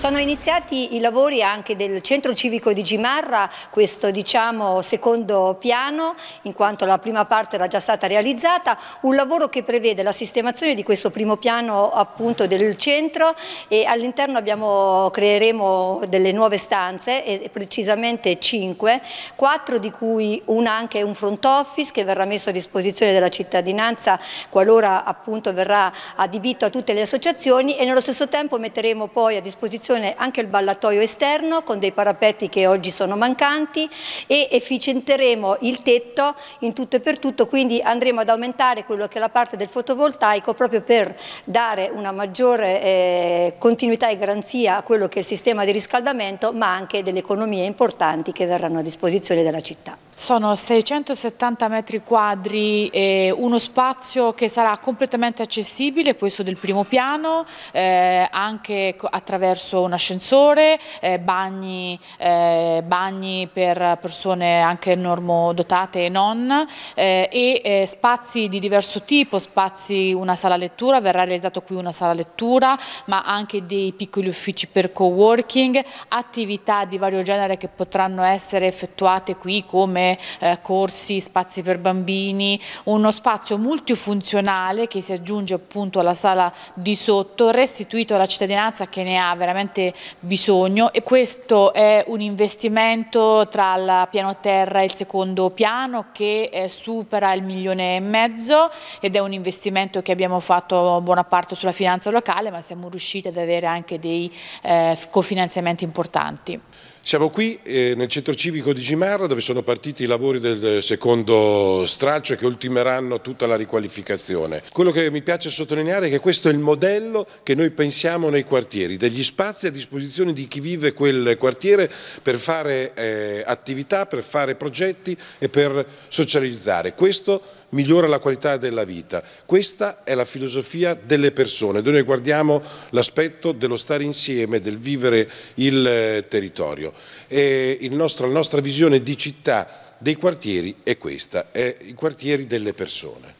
Sono iniziati i lavori anche del centro civico di Gimarra, questo diciamo secondo piano, in quanto la prima parte era già stata realizzata, un lavoro che prevede la sistemazione di questo primo piano appunto del centro e all'interno creeremo delle nuove stanze, e precisamente cinque, quattro di cui una anche un front office che verrà messo a disposizione della cittadinanza qualora appunto verrà adibito a tutte le associazioni e nello stesso tempo metteremo poi a disposizione manutenzione anche il ballatoio esterno con dei parapetti che oggi sono mancanti e efficienteremo il tetto in tutto e per tutto, quindi andremo ad aumentare quello che è la parte del fotovoltaico proprio per dare una maggiore eh, continuità e garanzia a quello che è il sistema di riscaldamento ma anche delle economie importanti che verranno a disposizione della città. Sono 670 metri quadri, eh, uno spazio che sarà completamente accessibile, questo del primo piano, eh, anche attraverso un ascensore, eh, bagni, eh, bagni, per persone anche normodotate e non, eh, e eh, spazi di diverso tipo, spazi, una sala lettura, verrà realizzato qui una sala lettura, ma anche dei piccoli uffici per co-working, attività di vario genere che potranno essere effettuate qui come eh, corsi, spazi per bambini, uno spazio multifunzionale che si aggiunge appunto alla sala di sotto, restituito alla cittadinanza che ne ha veramente bisogno e questo è un investimento tra il piano terra e il secondo piano che eh, supera il milione e mezzo ed è un investimento che abbiamo fatto buona parte sulla finanza locale ma siamo riusciti ad avere anche dei eh, cofinanziamenti importanti. Siamo qui eh, nel centro civico di Gimarra dove sono partiti i lavori del eh, secondo straccio che ultimeranno tutta la riqualificazione. Quello che mi piace sottolineare è che questo è il modello che noi pensiamo nei quartieri, degli spazi a disposizione di chi vive quel quartiere per fare eh, attività, per fare progetti e per socializzare. Questo migliora la qualità della vita. Questa è la filosofia delle persone, dove noi guardiamo l'aspetto dello stare insieme, del vivere il eh, territorio e nostro, la nostra visione di città dei quartieri è questa, è i quartieri delle persone.